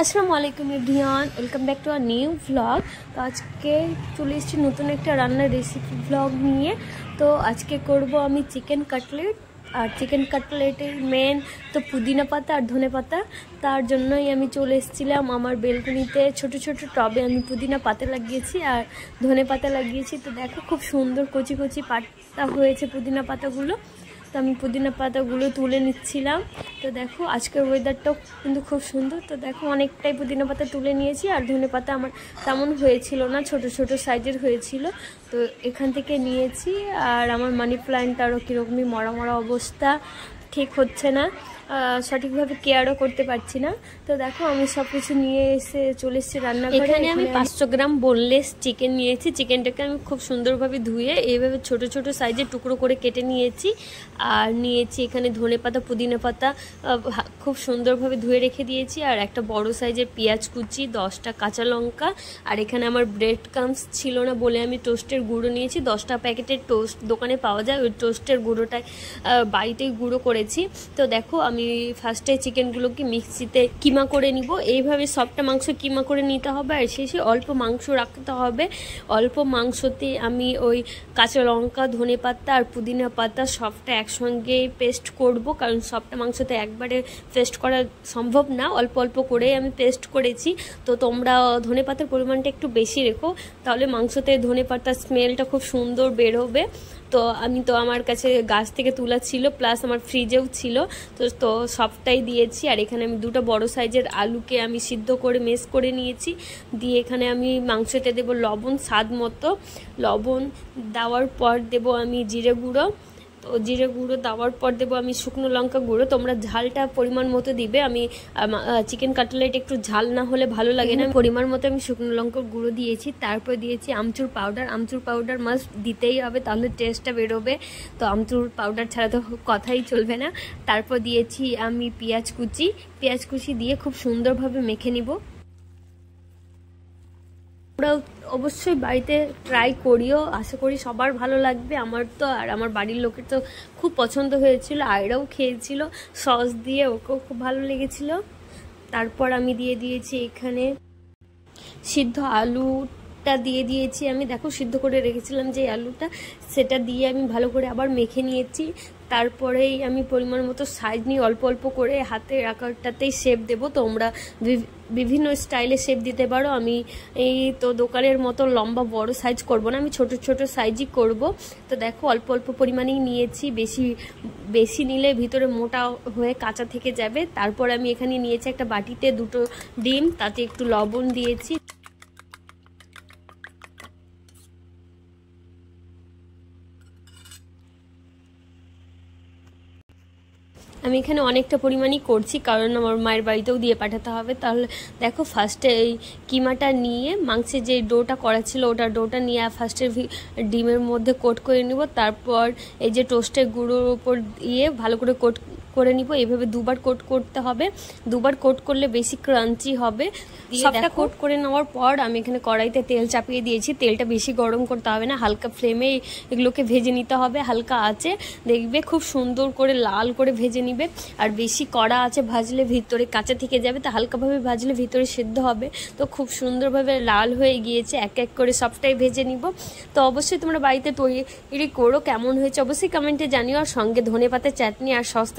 আসসালামু আলাইকুম ইভিয়ান welcome back to our new vlog তো আজকে চলে এসেছি নতুন একটা রান্নার রেসিপি ভ্লগ নিয়ে তো আজকে করব আমি চিকেন কাটলেট আর চিকেন কাটলেটের মেন তো পুদিনা পাতা আর ধনে পাতা তার জন্যই আমি চলে এসেছিলাম আমার বেলকনিতে ছোট ছোট টবে আমি পুদিনা পাতা লাগিয়েছি আর ধনে পাতা লাগিয়েছি তো দেখো খুব সুন্দর কচি কচি পাতা হয়েছে পুদিনা পাতাগুলো তো আমি পুদিনা পাতাগুলো তুলে নিচ্ছিলাম তো দেখো আজকের ওয়েদারটাও কিন্তু খুব সুন্দর তো দেখো অনেকটাই পুদিনা পাতা তুলে নিয়েছি আর ধনে পাতা আমার তেমন হয়েছিল না ছোট ছোট সাইজের হয়েছিল তো এখান থেকে নিয়েছি আর আমার মানি প্ল্যান্ট আরও কীরকমই মরা মরা অবস্থা ঠিক হচ্ছে না সঠিকভাবে কেয়ারও করতে পারছি না তো দেখো আমি সব কিছু নিয়ে এসে চলে এসেছি রান্না এখানে আমি পাঁচশো গ্রাম বোনলেস চিকেন নিয়েছি চিকেনটাকে আমি খুব সুন্দরভাবে ধুয়ে এইভাবে ছোট ছোট সাইজে টুকরো করে কেটে নিয়েছি আর নিয়েছি এখানে ধনে পাতা পুদিনা পাতা খুব সুন্দরভাবে ধুয়ে রেখে দিয়েছি আর একটা বড় সাইজের পেঁয়াজ কুচি দশটা কাঁচা লঙ্কা আর এখানে আমার ব্রেড কামস ছিল না বলে আমি টোস্টের গুঁড়ো নিয়েছি দশটা প্যাকেটের টোস্ট দোকানে পাওয়া যায় ওই টোস্টের গুঁড়োটাই বাড়িতেই গুঁড়ো করেছি তো দেখো আমি আমি ফার্স্টে চিকেনগুলোকে মিক্সিতে কিমা করে নিব এইভাবে সবটা মাংস কিমা করে নিতে হবে আর শেষে অল্প মাংস রাখতে হবে অল্প মাংসতে আমি ওই কাঁচা লঙ্কা ধনে পাতা আর পুদিনা পাতা সবটা একসঙ্গে পেস্ট করব কারণ সবটা মাংসতে একবারে পেস্ট করা সম্ভব না অল্প অল্প করে আমি পেস্ট করেছি তো তোমরা ধনে পাতার পরিমাণটা একটু বেশি রেখো তাহলে মাংসতে ধনে পাতার স্মেলটা খুব সুন্দর বের হবে তো আমি তো আমার কাছে গাছ থেকে তোলা ছিল প্লাস আমার ফ্রিজেও ছিল তো তো তো সবটাই দিয়েছি আর এখানে আমি দুটো বড় সাইজের আলুকে আমি সিদ্ধ করে মেস করে নিয়েছি দিয়ে এখানে আমি মাংসটা দেব লবণ স্বাদ মতো লবণ দেওয়ার পর দেব আমি জিরে গুঁড়ো জিরে গুঁড়ো দেওয়ার পর দেবো আমি শুকনো লঙ্কা গুঁড়ো তোমরা ঝালটা পরিমাণ মতো দিবে আমি চিকেন কাটলেট একটু ঝাল না হলে ভালো লাগে না পরিমাণ মতো আমি শুকনো লঙ্কা গুঁড়ো দিয়েছি তারপর দিয়েছি amchur powder amchur powder must দিতেই হবে তাহলে টেস্টটা বেরোবে তো আমচুর পাউডার ছাড়া তো কথাই চলবে না তারপর দিয়েছি আমি পেঁয়াজ কুচি পেঁয়াজ কুচি দিয়ে খুব সুন্দরভাবে মেখে নিব তোমরা অবশ্যই বাড়িতে ট্রাই করিও আশা করি সবার ভালো লাগবে আমার তো আর আমার বাড়ির লোকের তো খুব পছন্দ হয়েছিল আয়রাও খেয়েছিল সস দিয়ে ওকেও খুব ভালো লেগেছিল তারপর আমি দিয়ে দিয়েছি এখানে সিদ্ধ আলু টা দিয়ে দিয়েছি আমি দেখো সিদ্ধ করে রেখেছিলাম যে আলুটা সেটা দিয়ে আমি ভালো করে আবার মেখে নিয়েছি তারপরেই আমি পরিমাণ মতো সাইজ নিয়ে অল্প অল্প করে হাতের আকারটাতেই শেপ দেব তোমরা বিভিন্ন স্টাইলে শেপ দিতে পারো আমি এই তো দোকানের মতো লম্বা বড় সাইজ করব না আমি ছোট ছোট সাইজই করব তো দেখো অল্প অল্প পরিমাণেই নিয়েছি বেশি বেশি নিলে ভিতরে মোটা হয়ে কাঁচা থেকে যাবে তারপর আমি এখানে নিয়েছি একটা বাটিতে দুটো ডিম তাতে একটু লবণ দিয়েছি আমি এখানে অনেকটা পরিমাণই করছি কারণ আমার মায়ের বাড়িতেও দিয়ে পাঠাতে হবে তাহলে দেখো ফার্স্টে এই কিমাটা নিয়ে মাংসের যে ডোটা করা ছিল ওটা ডোটা নিয়ে ফার্স্টে ডিমের মধ্যে কোট করে নেব তারপর এই যে টোস্টের গুঁড়োর ওপর দিয়ে ভালো করে কোট করে নিব এভাবে দুবার কোট করতে হবে দুবার কোট করলে বেশি ক্রাঞ্চি হবে সবটা কোট করে নেওয়ার পর আমি এখানে কড়াইতে তেল চাপিয়ে দিয়েছি তেলটা বেশি গরম করতে হবে না হালকা ফ্লেমে এগুলোকে ভেজে নিতে হবে হালকা আছে দেখবে খুব সুন্দর করে লাল করে ভেজে নিবে আর বেশি কড়া আছে ভাজলে ভিতরে কাঁচা থেকে যাবে তো হালকাভাবে ভাজলে ভিতরে সেদ্ধ হবে তো খুব সুন্দরভাবে লাল হয়ে গিয়েছে এক এক করে সবটাই ভেজে নিব তো অবশ্যই তোমরা বাড়িতে তৈরি করো কেমন হয়েছে অবশ্যই কমেন্টে জানিও আর সঙ্গে ধনে পাতা চাটনি আর সস্তা